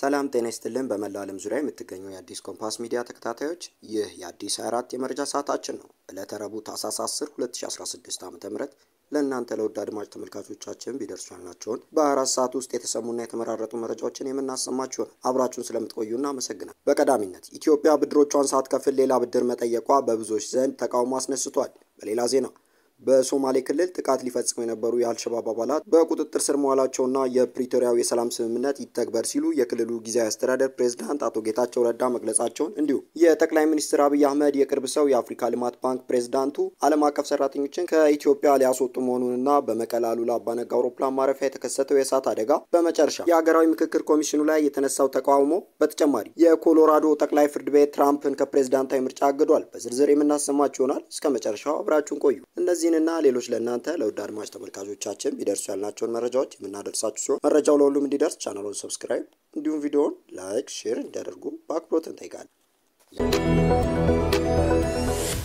ሰላም ጤና ይስጥልን። በመላው ዓለም ዙሪያ የምትገኙ የአዲስ ኮምፓስ ሚዲያ ተከታታዮች ይህ የአዲስ 24 የመረጃ ሰዓታችን ነው። ዕለተ ረቡዕ 10 2016 ዓ ም ለእናንተ ለውድ አድማጭ ተመልካቾቻችን ቢደርሱ ያልናቸውን በአራት ሰዓት ውስጥ የተሰሙና የተመራረጡ መረጃዎችን የምናሰማችሁ ነው። አብራችሁን ስለምትቆዩ እናመሰግናል። በቀዳሚነት ኢትዮጵያ ብድሮቿን ሳትከፍል ሌላ ብድር መጠየቋ በብዙዎች ዘንድ ተቃውሞ አስነስቷል። በሌላ ዜና በሶማሌ ክልል ጥቃት ሊፈጽሙ የነበሩ የአልሸባብ አባላት በቁጥጥር ስር መዋላቸውና የፕሪቶሪያው የሰላም ስምምነት ይተግበር ሲሉ የክልሉ ጊዜያዊ አስተዳደር ፕሬዝዳንት አቶ ጌታቸው ረዳ መግለጻቸውን እንዲሁም የጠቅላይ ሚኒስትር አብይ አህመድ የቅርብ ሰው የአፍሪካ ልማት ባንክ ፕሬዝዳንቱ ዓለም አቀፍ ሰራተኞችን ከኢትዮጵያ ሊያስወጡ መሆኑንና በመቀለ አሉላ አባነጋ አውሮፕላን ማረፊያ የተከሰተው የእሳት አደጋ በመጨረሻ የሀገራዊ ምክክር ኮሚሽኑ ላይ የተነሳው ተቃውሞ በተጨማሪ የኮሎራዶ ጠቅላይ ፍርድ ቤት ትራምፕን ከፕሬዝዳንታዊ ምርጫ አግዷል። በዝርዝር የምናሰማችሁ ይሆናል። እስከ መጨረሻው አብራችሁን ቆዩ። እነዚህ እነዚህንና ሌሎች ለእናንተ ለውድ አድማጭ ተመልካቾቻችን ቢደርሱ ያልናቸውን መረጃዎች የምናደርሳችሁ ሲሆን መረጃው ለሁሉም እንዲደርስ ቻናሉን ሰብስክራይብ እንዲሁም ቪዲዮውን ላይክ፣ ሼር እንዲያደርጉ በአክብሮት እንጠይቃለን።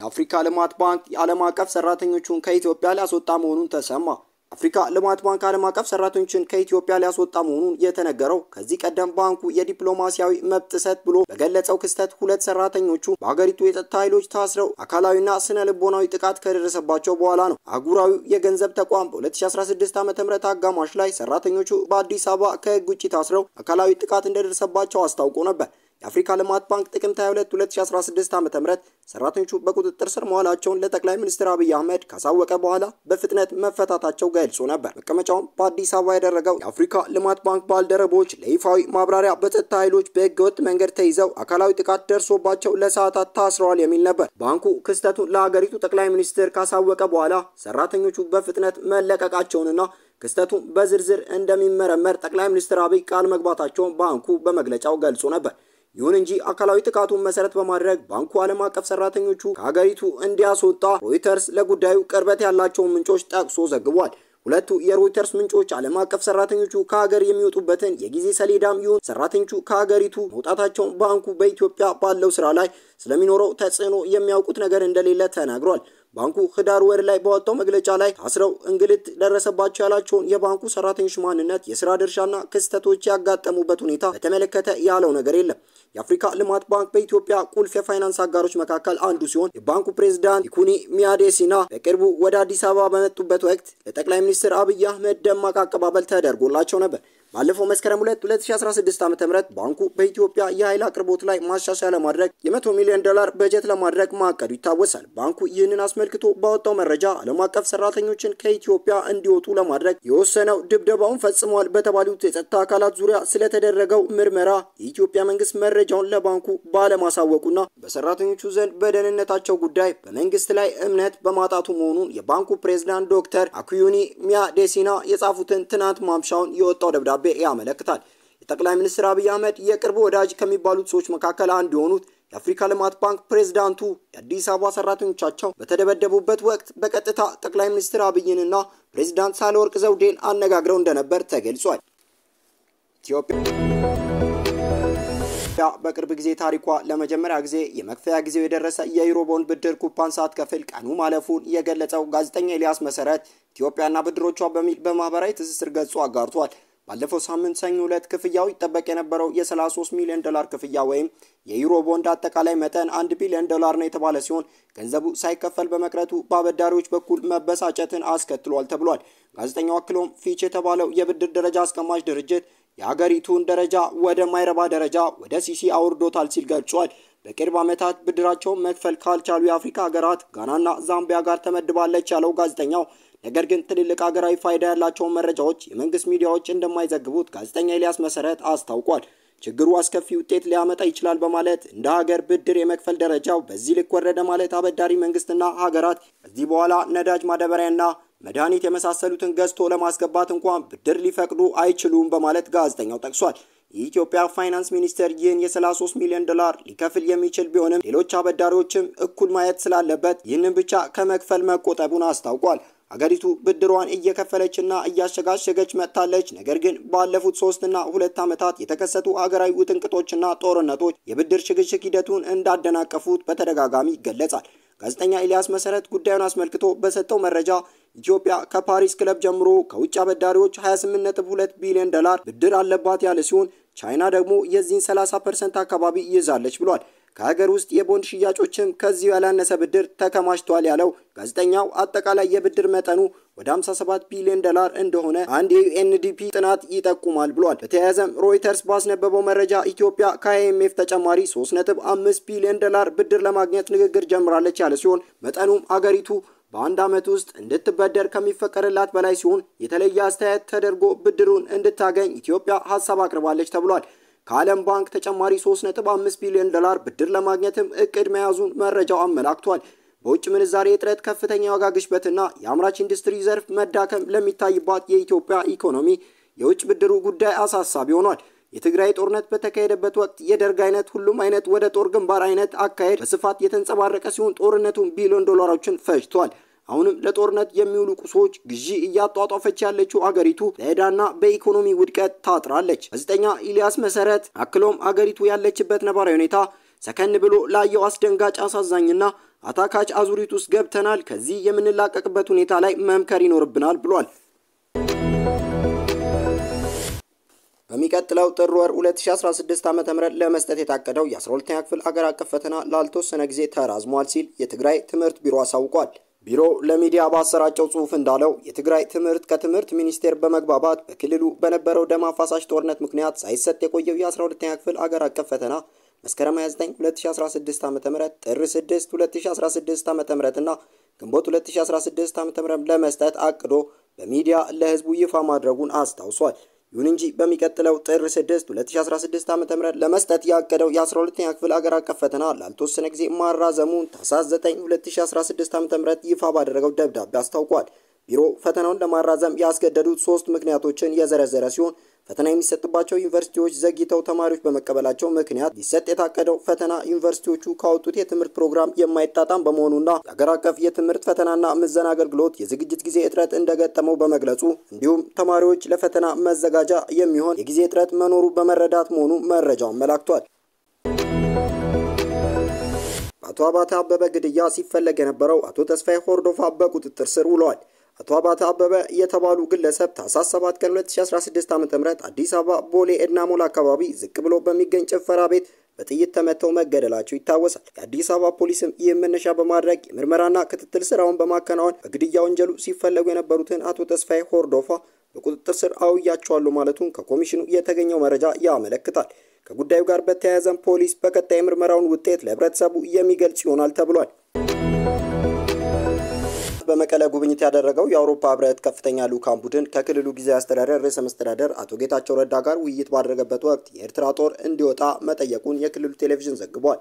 የአፍሪካ ልማት ባንክ የዓለም አቀፍ ሰራተኞቹን ከኢትዮጵያ ሊያስወጣ መሆኑን ተሰማ። አፍሪካ ልማት ባንክ ዓለም አቀፍ ሰራተኞችን ከኢትዮጵያ ሊያስወጣ መሆኑን የተነገረው ከዚህ ቀደም ባንኩ የዲፕሎማሲያዊ መብት ጥሰት ብሎ በገለጸው ክስተት ሁለት ሰራተኞቹ በሀገሪቱ የጸጥታ ኃይሎች ታስረው አካላዊና ስነ ልቦናዊ ጥቃት ከደረሰባቸው በኋላ ነው። አህጉራዊው የገንዘብ ተቋም በ2016 ም አጋማሽ ላይ ሰራተኞቹ በአዲስ አበባ ከህግ ውጭ ታስረው አካላዊ ጥቃት እንደደረሰባቸው አስታውቆ ነበር። የአፍሪካ ልማት ባንክ ጥቅምት 22 2016 ዓ.ም ሰራተኞቹ በቁጥጥር ስር መዋላቸውን ለጠቅላይ ሚኒስትር አብይ አህመድ ካሳወቀ በኋላ በፍጥነት መፈታታቸው ገልጾ ነበር። መቀመጫውን በአዲስ አበባ ያደረገው የአፍሪካ ልማት ባንክ ባልደረቦች ለይፋዊ ማብራሪያ በጸጥታ ኃይሎች በህገወጥ መንገድ ተይዘው አካላዊ ጥቃት ደርሶባቸው ለሰዓታት ታስረዋል የሚል ነበር። ባንኩ ክስተቱን ለሀገሪቱ ጠቅላይ ሚኒስትር ካሳወቀ በኋላ ሰራተኞቹ በፍጥነት መለቀቃቸውንና ክስተቱን በዝርዝር እንደሚመረመር ጠቅላይ ሚኒስትር አብይ ቃል መግባታቸውን ባንኩ በመግለጫው ገልጾ ነበር። ይሁን እንጂ አካላዊ ጥቃቱን መሰረት በማድረግ ባንኩ ዓለም አቀፍ ሰራተኞቹ ከሀገሪቱ እንዲያስወጣ ሮይተርስ ለጉዳዩ ቅርበት ያላቸውን ምንጮች ጠቅሶ ዘግቧል። ሁለቱ የሮይተርስ ምንጮች ዓለም አቀፍ ሰራተኞቹ ከሀገር የሚወጡበትን የጊዜ ሰሌዳም ይሁን ሰራተኞቹ ከሀገሪቱ መውጣታቸውን ባንኩ በኢትዮጵያ ባለው ስራ ላይ ስለሚኖረው ተጽዕኖ የሚያውቁት ነገር እንደሌለ ተናግሯል። ባንኩ ህዳር ወር ላይ በወጣው መግለጫ ላይ ታስረው እንግልት ደረሰባቸው ያላቸውን የባንኩ ሰራተኞች ማንነት፣ የስራ ድርሻና ክስተቶች ያጋጠሙበት ሁኔታ በተመለከተ ያለው ነገር የለም። የአፍሪካ ልማት ባንክ በኢትዮጵያ ቁልፍ የፋይናንስ አጋሮች መካከል አንዱ ሲሆን የባንኩ ፕሬዝዳንት ኢኩኒ ሚያዴሲና በቅርቡ ወደ አዲስ አበባ በመጡበት ወቅት ለጠቅላይ ሚኒስትር አብይ አህመድ ደማቅ አቀባበል ተደርጎላቸው ነበር። ባለፈው መስከረም 2 2016 ዓ.ም ባንኩ በኢትዮጵያ የኃይል አቅርቦት ላይ ማሻሻያ ለማድረግ የ100 ሚሊዮን ዶላር በጀት ለማድረግ ማቀዱ ይታወሳል። ባንኩ ይህንን አስመልክቶ ባወጣው መረጃ ዓለም አቀፍ ሰራተኞችን ከኢትዮጵያ እንዲወጡ ለማድረግ የወሰነው ድብደባውን ፈጽሟል በተባሉት የጸጥታ አካላት ዙሪያ ስለተደረገው ምርመራ የኢትዮጵያ መንግስት መረጃውን ለባንኩ ባለማሳወቁና በሰራተኞቹ ዘንድ በደህንነታቸው ጉዳይ በመንግስት ላይ እምነት በማጣቱ መሆኑን የባንኩ ፕሬዝዳንት ዶክተር አኩዩኒ ዴሲና የጻፉትን ትናንት ማምሻውን የወጣው ደብዳቤ ደብዳቤ ያመለክታል። የጠቅላይ ሚኒስትር አብይ አህመድ የቅርብ ወዳጅ ከሚባሉት ሰዎች መካከል አንዱ የሆኑት የአፍሪካ ልማት ባንክ ፕሬዝዳንቱ የአዲስ አበባ ሰራተኞቻቸው በተደበደቡበት ወቅት በቀጥታ ጠቅላይ ሚኒስትር አብይንና ፕሬዝዳንት ሳህለወርቅ ዘውዴን አነጋግረው እንደነበር ተገልጿል። ኢትዮጵያ በቅርብ ጊዜ ታሪኳ ለመጀመሪያ ጊዜ የመክፈያ ጊዜው የደረሰ የዩሮ ቦንድ ብድር ኩፓን ሰዓት ከፍል ቀኑ ማለፉን የገለጸው ጋዜጠኛ ኤልያስ መሰረት ኢትዮጵያና ብድሮቿ በሚል በማህበራዊ ትስስር ገጹ አጋርቷል። ባለፈው ሳምንት ሰኞ ዕለት ክፍያው ይጠበቅ የነበረው የ33 ሚሊዮን ዶላር ክፍያ ወይም የዩሮ ቦንድ አጠቃላይ መጠን 1 ቢሊዮን ዶላር ነው የተባለ ሲሆን ገንዘቡ ሳይከፈል በመቅረቱ በአበዳሪዎች በኩል መበሳጨትን አስከትሏል ተብሏል። ጋዜጠኛው አክሎም ፊች የተባለው የብድር ደረጃ አስቀማጭ ድርጅት የአገሪቱን ደረጃ ወደ ማይረባ ደረጃ ወደ ሲሲ አውርዶታል ሲል ገልጿል። በቅርብ ዓመታት ብድራቸውን መክፈል ካልቻሉ የአፍሪካ ሀገራት ጋናና ዛምቢያ ጋር ተመድባለች ያለው ጋዜጠኛው፣ ነገር ግን ትልልቅ ሀገራዊ ፋይዳ ያላቸውን መረጃዎች የመንግስት ሚዲያዎች እንደማይዘግቡት ጋዜጠኛ ኤልያስ መሰረት አስታውቋል። ችግሩ አስከፊ ውጤት ሊያመጣ ይችላል በማለት እንደ ሀገር ብድር የመክፈል ደረጃው በዚህ ልክ ወረደ ማለት አበዳሪ መንግስትና ሀገራት ከዚህ በኋላ ነዳጅ፣ ማዳበሪያና መድኃኒት የመሳሰሉትን ገዝቶ ለማስገባት እንኳን ብድር ሊፈቅዱ አይችሉም በማለት ጋዜጠኛው ጠቅሷል። የኢትዮጵያ ፋይናንስ ሚኒስቴር ይህን የ33 ሚሊዮን ዶላር ሊከፍል የሚችል ቢሆንም ሌሎች አበዳሪዎችም እኩል ማየት ስላለበት ይህንን ብቻ ከመክፈል መቆጠቡን አስታውቋል። አገሪቱ ብድሯን እየከፈለችና እያሸጋሸገች መጥታለች። ነገር ግን ባለፉት ሶስትና ሁለት ዓመታት የተከሰቱ ሀገራዊ ውጥንቅጦችና ጦርነቶች የብድር ሽግሽግ ሂደቱን እንዳደናቀፉት በተደጋጋሚ ይገለጻል። ጋዜጠኛ ኤልያስ መሰረት ጉዳዩን አስመልክቶ በሰጠው መረጃ ኢትዮጵያ ከፓሪስ ክለብ ጀምሮ ከውጭ አበዳሪዎች 28.2 ቢሊዮን ዶላር ብድር አለባት ያለ ሲሆን ቻይና ደግሞ የዚህን 30 ፐርሰንት አካባቢ ይይዛለች ብሏል። ከሀገር ውስጥ የቦንድ ሽያጮችም ከዚሁ ያላነሰ ብድር ተከማችቷል ያለው ጋዜጠኛው አጠቃላይ የብድር መጠኑ ወደ 57 ቢሊዮን ዶላር እንደሆነ አንድ የዩኤንዲፒ ጥናት ይጠቁማል ብሏል። በተያያዘም ሮይተርስ ባስነበበው መረጃ ኢትዮጵያ ከአይኤምኤፍ ተጨማሪ 3.5 ቢሊዮን ዶላር ብድር ለማግኘት ንግግር ጀምራለች ያለ ሲሆን መጠኑም አገሪቱ በአንድ ዓመት ውስጥ እንድትበደር ከሚፈቀድላት በላይ ሲሆን የተለየ አስተያየት ተደርጎ ብድሩን እንድታገኝ ኢትዮጵያ ሀሳብ አቅርባለች ተብሏል። ከዓለም ባንክ ተጨማሪ 3.5 ቢሊዮን ዶላር ብድር ለማግኘትም እቅድ መያዙን መረጃው አመላክቷል። በውጭ ምንዛሬ እጥረት፣ ከፍተኛ የዋጋ ግሽበትና የአምራች ኢንዱስትሪ ዘርፍ መዳከም ለሚታይባት የኢትዮጵያ ኢኮኖሚ የውጭ ብድሩ ጉዳይ አሳሳቢ ሆኗል። የትግራይ ጦርነት በተካሄደበት ወቅት የደርግ አይነት ሁሉም አይነት ወደ ጦር ግንባር አይነት አካሄድ በስፋት የተንጸባረቀ ሲሆን ጦርነቱን ቢሊዮን ዶላሮችን ፈጅቷል። አሁንም ለጦርነት የሚውሉ ቁሶች ግዢ እያጧጧፈች ያለችው አገሪቱ በዕዳና በኢኮኖሚ ውድቀት ታጥራለች። ጋዜጠኛ ኢልያስ መሰረት አክሎም አገሪቱ ያለችበት ነባራዊ ሁኔታ ሰከን ብሎ ላየው አስደንጋጭ አሳዛኝና አታካች አዙሪት ውስጥ ገብተናል፣ ከዚህ የምንላቀቅበት ሁኔታ ላይ መምከር ይኖርብናል ብሏል። በሚቀጥለው ጥር ወር 2016 ዓ ም ለመስጠት የታቀደው የ12ኛ ክፍል አገር አቀፍ ፈተና ላልተወሰነ ጊዜ ተራዝሟል ሲል የትግራይ ትምህርት ቢሮ አሳውቋል። ቢሮ ለሚዲያ ባሰራጨው ጽሑፍ እንዳለው የትግራይ ትምህርት ከትምህርት ሚኒስቴር በመግባባት በክልሉ በነበረው ደም አፋሳሽ ጦርነት ምክንያት ሳይሰጥ የቆየው የ12ኛ ክፍል አገር አቀፍ ፈተና መስከረም 29 2016 ዓ.ም፣ ጥር 6 2016 ዓ.ም እና ግንቦት 2016 ዓ.ም ለመስጠት አቅዶ በሚዲያ ለህዝቡ ይፋ ማድረጉን አስታውሷል። ይሁን እንጂ በሚቀጥለው ጥር 6 2016 ዓ.ም ለመስጠት ያቀደው የ12ኛ ክፍል አገር አቀፍ ፈተና ላልተወሰነ ጊዜ ማራዘሙን ታኅሳስ 9 2016 ዓ.ም ይፋ ባደረገው ደብዳቤ አስታውቋል። ቢሮ ፈተናውን ለማራዘም ያስገደዱት ሶስት ምክንያቶችን የዘረዘረ ሲሆን ፈተና የሚሰጥባቸው ዩኒቨርሲቲዎች ዘግይተው ተማሪዎች በመቀበላቸው ምክንያት ሊሰጥ የታቀደው ፈተና ዩኒቨርሲቲዎቹ ካወጡት የትምህርት ፕሮግራም የማይጣጣም በመሆኑና የአገር አቀፍ የትምህርት ፈተናና ምዘና አገልግሎት የዝግጅት ጊዜ እጥረት እንደገጠመው በመግለጹ እንዲሁም ተማሪዎች ለፈተና መዘጋጃ የሚሆን የጊዜ እጥረት መኖሩ በመረዳት መሆኑ መረጃው አመላክቷል። በአቶ አባተ አበበ ግድያ ሲፈለግ የነበረው አቶ ተስፋዬ ሆርዶፋ በቁጥጥር ስር ውለዋል። አቶ አባተ አበበ የተባሉ ግለሰብ ታህሳስ 7 ቀን 2016 ዓ ም አዲስ አበባ ቦሌ እና ሞላ አካባቢ ዝቅ ብሎ በሚገኝ ጭፈራ ቤት በጥይት ተመተው መገደላቸው ይታወሳል። የአዲስ አበባ ፖሊስም ይህን መነሻ በማድረግ የምርመራና ክትትል ስራውን በማከናወን በግድያ ወንጀሉ ሲፈለጉ የነበሩትን አቶ ተስፋዬ ሆርዶፋ በቁጥጥር ስር አውያቸዋሉ ማለቱን ከኮሚሽኑ የተገኘው መረጃ ያመለክታል። ከጉዳዩ ጋር በተያያዘም ፖሊስ በቀጣይ የምርመራውን ውጤት ለህብረተሰቡ የሚገልጽ ይሆናል ተብሏል። በመቀለ ጉብኝት ያደረገው የአውሮፓ ህብረት ከፍተኛ ልዑካን ቡድን ከክልሉ ጊዜያዊ አስተዳደር ርዕሰ መስተዳደር አቶ ጌታቸው ረዳ ጋር ውይይት ባደረገበት ወቅት የኤርትራ ጦር እንዲወጣ መጠየቁን የክልሉ ቴሌቪዥን ዘግቧል።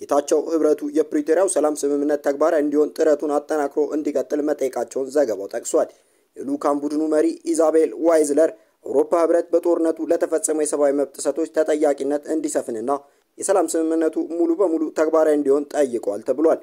ጌታቸው ህብረቱ የፕሪቶሪያው ሰላም ስምምነት ተግባራዊ እንዲሆን ጥረቱን አጠናክሮ እንዲቀጥል መጠየቃቸውን ዘገባው ጠቅሷል። የልዑካን ቡድኑ መሪ ኢዛቤል ዋይዝለር አውሮፓ ህብረት በጦርነቱ ለተፈጸመው የሰብአዊ መብት ጥሰቶች ተጠያቂነት እንዲሰፍንና የሰላም ስምምነቱ ሙሉ በሙሉ ተግባራዊ እንዲሆን ጠይቋል ተብሏል።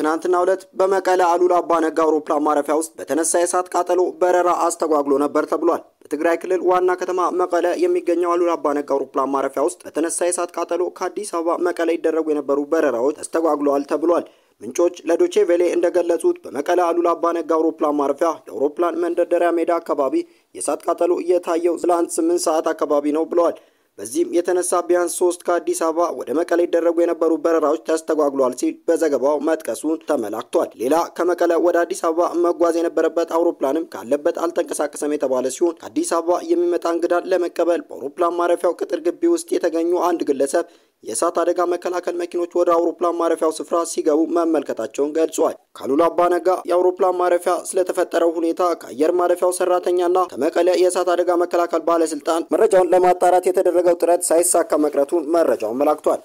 በትናንትናው ዕለት በመቀለ አሉላ አባነጋ አውሮፕላን ማረፊያ ውስጥ በተነሳ የእሳት ቃጠሎ በረራ አስተጓግሎ ነበር ተብሏል። በትግራይ ክልል ዋና ከተማ መቀለ የሚገኘው አሉላ አባነጋ አውሮፕላን ማረፊያ ውስጥ በተነሳ የእሳት ቃጠሎ ከአዲስ አበባ መቀለ ይደረጉ የነበሩ በረራዎች ተስተጓጉለዋል ተብሏል። ምንጮች ለዶቼ ቬሌ እንደገለጹት በመቀለ አሉላ አባነጋ አውሮፕላን ማረፊያ የአውሮፕላን መንደርደሪያ ሜዳ አካባቢ የእሳት ቃጠሎ እየታየው ትላንት ስምንት ሰዓት አካባቢ ነው ብለዋል። በዚህም የተነሳ ቢያንስ ሶስት ከአዲስ አበባ ወደ መቀለ ይደረጉ የነበሩ በረራዎች ተስተጓጉሏል ሲል በዘገባው መጥቀሱን ተመላክቷል። ሌላ ከመቀለ ወደ አዲስ አበባ መጓዝ የነበረበት አውሮፕላንም ካለበት አልተንቀሳቀሰም የተባለ ሲሆን ከአዲስ አበባ የሚመጣ እንግዳን ለመቀበል በአውሮፕላን ማረፊያው ቅጥር ግቢ ውስጥ የተገኙ አንድ ግለሰብ የእሳት አደጋ መከላከል መኪኖች ወደ አውሮፕላን ማረፊያው ስፍራ ሲገቡ መመልከታቸውን ገልጿል። ካሉላ አባነጋ የአውሮፕላን ማረፊያ ስለተፈጠረው ሁኔታ ከአየር ማረፊያው ሰራተኛና ከመቀለ የእሳት አደጋ መከላከል ባለስልጣን መረጃውን ለማጣራት የተደረገው ጥረት ሳይሳካ መቅረቱን መረጃው አመላክቷል።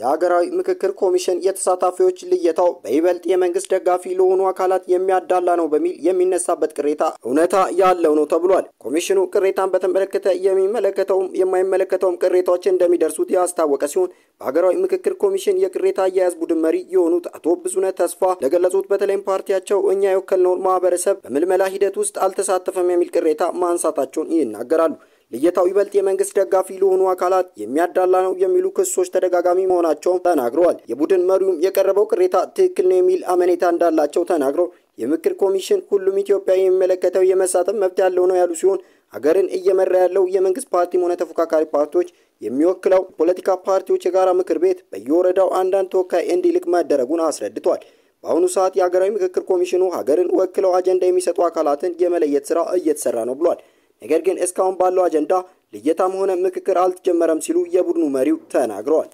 የሀገራዊ ምክክር ኮሚሽን የተሳታፊዎች ልየታው በይበልጥ የመንግስት ደጋፊ ለሆኑ አካላት የሚያዳላ ነው በሚል የሚነሳበት ቅሬታ እውነታ ያለው ነው ተብሏል። ኮሚሽኑ ቅሬታን በተመለከተ የሚመለከተውም የማይመለከተውም ቅሬታዎች እንደሚደርሱት ያስታወቀ ሲሆን በሀገራዊ ምክክር ኮሚሽን የቅሬታ አያያዝ ቡድን መሪ የሆኑት አቶ ብዙነ ተስፋ ለገለጹት በተለይም ፓርቲያቸው እኛ የወከልነውን ማህበረሰብ በምልመላ ሂደት ውስጥ አልተሳተፈም የሚል ቅሬታ ማንሳታቸውን ይናገራሉ። ልየታው ይበልጥ የመንግስት ደጋፊ ለሆኑ አካላት የሚያዳላ ነው የሚሉ ክሶች ተደጋጋሚ መሆናቸውን ተናግረዋል። የቡድን መሪውም የቀረበው ቅሬታ ትክክል ነው የሚል አመኔታ እንዳላቸው ተናግሮ የምክር ኮሚሽን ሁሉም ኢትዮጵያ የሚመለከተው የመሳተፍ መብት ያለው ነው ያሉ ሲሆን ሀገርን እየመራ ያለው የመንግስት ፓርቲም ሆነ ተፎካካሪ ፓርቲዎች የሚወክለው ፖለቲካ ፓርቲዎች የጋራ ምክር ቤት በየወረዳው አንዳንድ ተወካይ እንዲልቅ መደረጉን አስረድቷል። በአሁኑ ሰዓት የሀገራዊ ምክክር ኮሚሽኑ ሀገርን ወክለው አጀንዳ የሚሰጡ አካላትን የመለየት ስራ እየተሰራ ነው ብሏል። ነገር ግን እስካሁን ባለው አጀንዳ ልየታም ሆነ ምክክር አልተጀመረም ሲሉ የቡድኑ መሪው ተናግረዋል።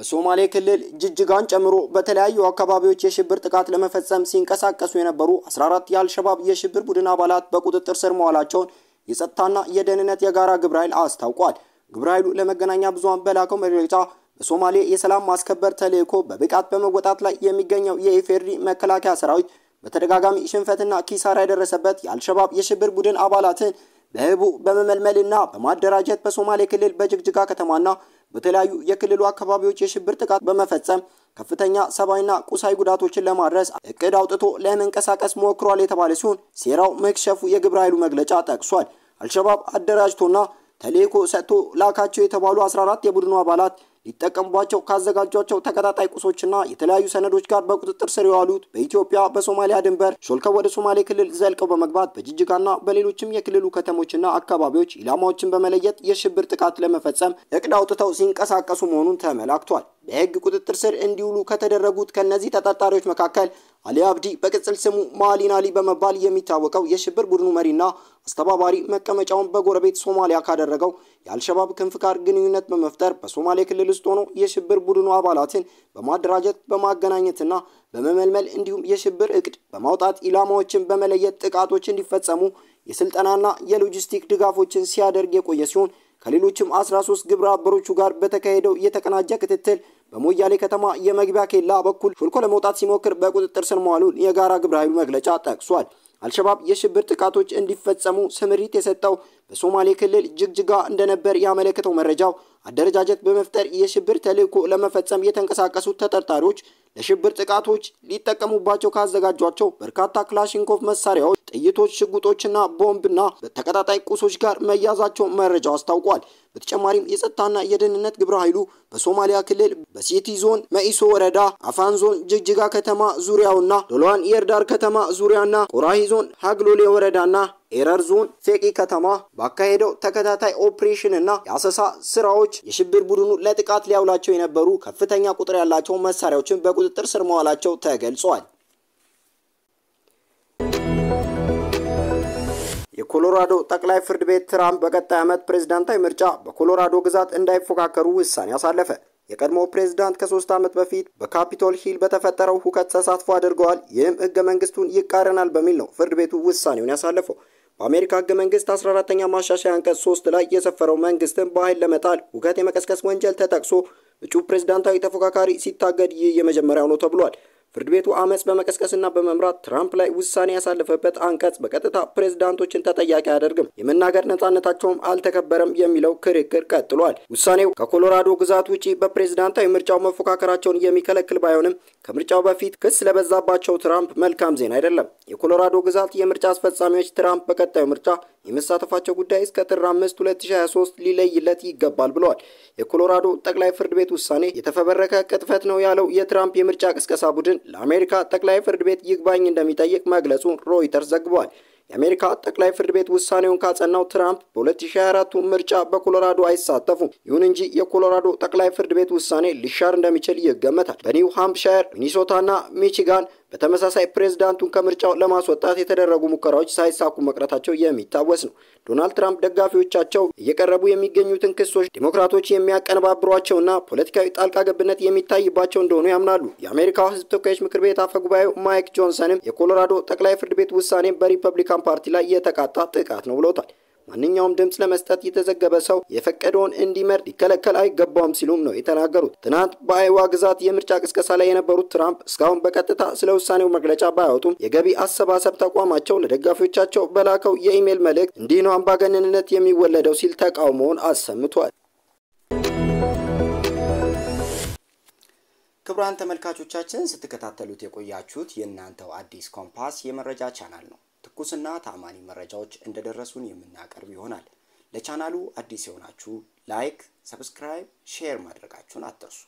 በሶማሌ ክልል ጅጅጋን ጨምሮ በተለያዩ አካባቢዎች የሽብር ጥቃት ለመፈጸም ሲንቀሳቀሱ የነበሩ 14 የአልሸባብ የሽብር ቡድን አባላት በቁጥጥር ስር መዋላቸውን የጸጥታና የደህንነት የጋራ ግብረ ኃይል አስታውቋል። ግብረ ኃይሉ ለመገናኛ ብዙኃን በላከው መግለጫ በሶማሌ የሰላም ማስከበር ተልዕኮ በብቃት በመወጣት ላይ የሚገኘው የኢፌድሪ መከላከያ ሰራዊት በተደጋጋሚ ሽንፈትና ኪሳራ የደረሰበት የአልሸባብ የሽብር ቡድን አባላትን በህቡ በመመልመልና በማደራጀት በሶማሌ ክልል በጅግጅጋ ከተማና በተለያዩ የክልሉ አካባቢዎች የሽብር ጥቃት በመፈጸም ከፍተኛ ሰብአዊና ቁሳዊ ጉዳቶችን ለማድረስ እቅድ አውጥቶ ለመንቀሳቀስ ሞክሯል የተባለ ሲሆን ሴራው መክሸፉ የግብረ ኃይሉ መግለጫ ጠቅሷል። አልሸባብ አደራጅቶና ተልዕኮ ሰጥቶ ላካቸው የተባሉ 14 የቡድኑ አባላት ሊጠቀሙባቸው ካዘጋጇቸው ተቀጣጣይ ቁሶችና የተለያዩ ሰነዶች ጋር በቁጥጥር ስር የዋሉት በኢትዮጵያ በሶማሊያ ድንበር ሾልከው ወደ ሶማሌ ክልል ዘልቀው በመግባት በጅጅጋና በሌሎችም የክልሉ ከተሞችና አካባቢዎች ኢላማዎችን በመለየት የሽብር ጥቃት ለመፈጸም እቅድ አውጥተው ሲንቀሳቀሱ መሆኑን ተመላክቷል። በህግ ቁጥጥር ስር እንዲውሉ ከተደረጉት ከነዚህ ተጠርጣሪዎች መካከል አሊ አብዲ በቅጽል ስሙ ማሊን አሊ በመባል የሚታወቀው የሽብር ቡድኑ መሪና አስተባባሪ መቀመጫውን በጎረቤት ሶማሊያ ካደረገው የአልሸባብ ክንፍ ጋር ግንኙነት በመፍጠር በሶማሌ ክልል ውስጥ ሆኖ የሽብር ቡድኑ አባላትን በማደራጀት በማገናኘትና በመመልመል እንዲሁም የሽብር እቅድ በማውጣት ኢላማዎችን በመለየት ጥቃቶች እንዲፈጸሙ የስልጠናና የሎጂስቲክ ድጋፎችን ሲያደርግ የቆየ ሲሆን ከሌሎችም 13 ግብረ አበሮቹ ጋር በተካሄደው የተቀናጀ ክትትል በሞያሌ ከተማ የመግቢያ ኬላ በኩል ሹልኮ ለመውጣት ሲሞክር በቁጥጥር ስር መዋሉን የጋራ ግብረ ኃይሉ መግለጫ ጠቅሷል። አልሸባብ የሽብር ጥቃቶች እንዲፈጸሙ ስምሪት የሰጠው በሶማሌ ክልል ጅግጅጋ እንደነበር ያመለክተው መረጃው አደረጃጀት በመፍጠር የሽብር ተልእኮ ለመፈጸም የተንቀሳቀሱ ተጠርጣሪዎች ለሽብር ጥቃቶች ሊጠቀሙባቸው ካዘጋጇቸው በርካታ ክላሽንኮቭ መሳሪያዎች፣ ጥይቶች፣ ሽጉጦችና ቦምብና ተቀጣጣይ ቁሶች ጋር መያዛቸው መረጃው አስታውቋል። በተጨማሪም የጸጥታና የደህንነት ግብረ ኃይሉ በሶማሊያ ክልል በሲቲ ዞን መኢሶ ወረዳ፣ አፋን ዞን ጅግጅጋ ከተማ ዙሪያውና ዶሎዋን የርዳር ከተማ ዙሪያና ቆራሂ ዞን ሀግሎሌ ወረዳና ኤረር ዞን ፌቂ ከተማ ባካሄደው ተከታታይ ኦፕሬሽንና የአሰሳ ስራዎች የሽብር ቡድኑ ለጥቃት ሊያውላቸው የነበሩ ከፍተኛ ቁጥር ያላቸው መሳሪያዎችን በቁጥጥር ስር መዋላቸው ተገልጿል። የኮሎራዶ ጠቅላይ ፍርድ ቤት ትራምፕ በቀጣይ ዓመት ፕሬዝዳንታዊ ምርጫ በኮሎራዶ ግዛት እንዳይፎካከሩ ውሳኔ አሳለፈ። የቀድሞ ፕሬዝዳንት ከሶስት ዓመት በፊት በካፒቶል ሂል በተፈጠረው ሁከት ተሳትፎ አድርገዋል፣ ይህም ህገ መንግስቱን ይቃረናል በሚል ነው ፍርድ ቤቱ ውሳኔውን ያሳለፈው። በአሜሪካ ህገ መንግስት 14 ተኛ ማሻሻያ አንቀጽ 3 ላይ የሰፈረው መንግስትን በኃይል ለመጣል ሁከት የመቀስቀስ ወንጀል ተጠቅሶ እጩ ፕሬዝዳንታዊ ተፎካካሪ ሲታገድ ይህ የመጀመሪያው ነው ተብሏል። ፍርድ ቤቱ አመፅ በመቀስቀስና በመምራት ትራምፕ ላይ ውሳኔ ያሳለፈበት አንቀጽ በቀጥታ ፕሬዝዳንቶችን ተጠያቂ አያደርግም፣ የመናገር ነጻነታቸውም አልተከበረም የሚለው ክርክር ቀጥሏል። ውሳኔው ከኮሎራዶ ግዛት ውጪ በፕሬዝዳንታዊ ምርጫው መፎካከራቸውን የሚከለክል ባይሆንም ከምርጫው በፊት ክስ ለበዛባቸው ትራምፕ መልካም ዜና አይደለም። የኮሎራዶ ግዛት የምርጫ አስፈጻሚዎች ትራምፕ በቀጣዩ ምርጫ የመሳተፋቸው ጉዳይ እስከ ጥር 5 2023 ሊለይለት ይገባል ብለዋል። የኮሎራዶ ጠቅላይ ፍርድ ቤት ውሳኔ የተፈበረከ ቅጥፈት ነው ያለው የትራምፕ የምርጫ ቅስቀሳ ቡድን ለአሜሪካ ጠቅላይ ፍርድ ቤት ይግባኝ እንደሚጠይቅ መግለጹን ሮይተርስ ዘግበዋል። የአሜሪካ ጠቅላይ ፍርድ ቤት ውሳኔውን ካጸናው ትራምፕ በ2024 ምርጫ በኮሎራዶ አይሳተፉም። ይሁን እንጂ የኮሎራዶ ጠቅላይ ፍርድ ቤት ውሳኔ ሊሻር እንደሚችል ይገመታል። በኒው ሃምፕሻየር፣ ሚኒሶታና ሚቺጋን በተመሳሳይ ፕሬዝዳንቱን ከምርጫው ለማስወጣት የተደረጉ ሙከራዎች ሳይሳኩ መቅረታቸው የሚታወስ ነው። ዶናልድ ትራምፕ ደጋፊዎቻቸው እየቀረቡ የሚገኙትን ክሶች ዲሞክራቶች የሚያቀነባብሯቸውና ፖለቲካዊ ጣልቃ ገብነት የሚታይባቸው እንደሆኑ ያምናሉ። የአሜሪካው ሕዝብ ተወካዮች ምክር ቤት አፈ ጉባኤው ማይክ ጆንሰንም የኮሎራዶ ጠቅላይ ፍርድ ቤት ውሳኔ በሪፐብሊካን ፓርቲ ላይ የተቃጣ ጥቃት ነው ብለውታል። ማንኛውም ድምፅ ለመስጠት የተዘገበ ሰው የፈቀደውን እንዲመር ሊከለከል አይገባውም ሲሉም ነው የተናገሩት። ትናንት በአይዋ ግዛት የምርጫ ቅስቀሳ ላይ የነበሩት ትራምፕ እስካሁን በቀጥታ ስለ ውሳኔው መግለጫ ባያወጡም የገቢ አሰባሰብ ተቋማቸው ለደጋፊዎቻቸው በላከው የኢሜይል መልእክት እንዲህ ነው አምባገነንነት የሚወለደው ሲል ተቃውሞውን አሰምቷል። ክቡራን ተመልካቾቻችን ስትከታተሉት የቆያችሁት የእናንተው አዲስ ኮምፓስ የመረጃ ቻናል ነው። ትኩስና ታማኒ መረጃዎች እንደደረሱን የምናቀርብ ይሆናል። ለቻናሉ አዲስ የሆናችሁ ላይክ፣ ሰብስክራይብ፣ ሼር ማድረጋችሁን አትርሱ።